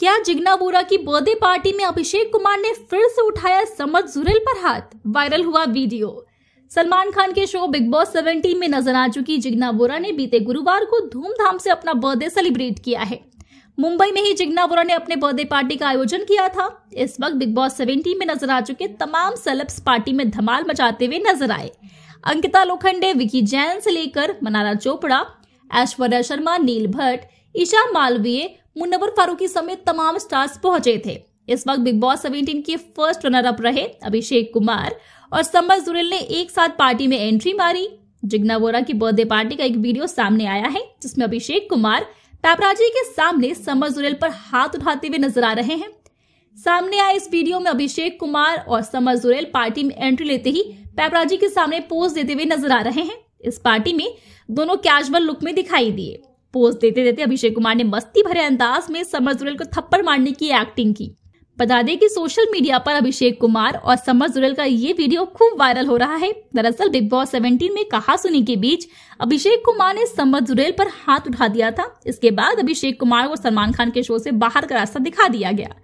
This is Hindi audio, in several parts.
क्या जिग्ना बोरा की बर्थडे पार्टी में अभिषेक कुमार ने फिर से उठाया समर जुरेल पर हाथ वायरल हुआ वीडियो सलमान खान के शो बिग बॉस 17 में नजर आ चुकी जिग्ना बोरा ने बीते गुरुवार को धूमधाम से अपना बर्थडे सेलिब्रेट किया है मुंबई में ही जिग्ना बोरा ने अपने बर्थडे पार्टी का आयोजन किया था इस वक्त बिग बॉस 17 में नजर आ चुके तमाम सेलेब्स पार्टी में धमाल मचाते हुए नजर आए अंकिता लोखंडे विकी जैन से लेकर मनारा चोपड़ा ऐश्वर्या शर्मा नील भट्ट ईशा मालवीय मुन्नवर फारूकी समेत तमाम स्टार्स पहुंचे थे इस वक्त बिग बॉस सेवेंटीन के फर्स्ट रनर अप रहे अभिषेक कुमार और संबल जुरेल ने एक साथ पार्टी में एंट्री मारी जिग्ना वोरा की बर्थडे पार्टी का एक वीडियो सामने आया है जिसमें अभिषेक कुमार पैपराजी के सामने संबल जुरेल पर हाथ उठाते हुए नजर आ रहे हैं सामने आए इस वीडियो में अभिषेक कुमार और समर जुरेल पार्टी में एंट्री लेते ही पैपराजी के सामने पोज देते हुए नजर आ रहे हैं इस पार्टी में दोनों कैजुअल लुक में दिखाई दिए पोज देते देते अभिषेक कुमार ने मस्ती भरे अंदाज में समर जुरेल को थप्पड़ मारने की एक्टिंग की बता दें कि सोशल मीडिया पर अभिषेक कुमार और समर जुरेल का ये वीडियो खूब वायरल हो रहा है दरअसल बिग बॉस 17 में कहा सुनी के बीच अभिषेक कुमार ने समर जुरेल पर हाथ उठा दिया था इसके बाद अभिषेक कुमार को सलमान खान के शो से बाहर का रास्ता दिखा दिया गया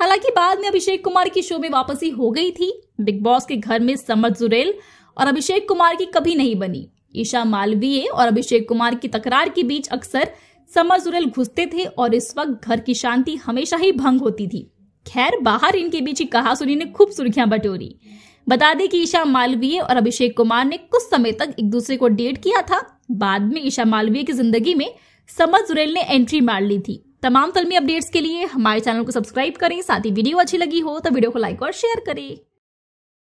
हालांकि बाद में अभिषेक कुमार की शो में वापसी हो गई थी बिग बॉस के घर में समर जुरेल और अभिषेक कुमार की कभी नहीं बनी ईशा मालवीय और अभिषेक कुमार की तकरार के बीच अक्सर समर सुरेल घुसते थे और इस वक्त घर की शांति हमेशा ही भंग होती थी खैर बाहर इनके बीच की कहासुनी ने खूब सुर्खियां बटोरी बता दें कि ईशा मालवीय और अभिषेक कुमार ने कुछ समय तक एक दूसरे को डेट किया था बाद में ईशा मालवीय की जिंदगी में समर सुरेल ने एंट्री मार ली थी तमाम फिल्मी अपडेट्स के लिए हमारे चैनल को सब्सक्राइब करें साथ ही वीडियो अच्छी लगी हो तो वीडियो को लाइक और शेयर करें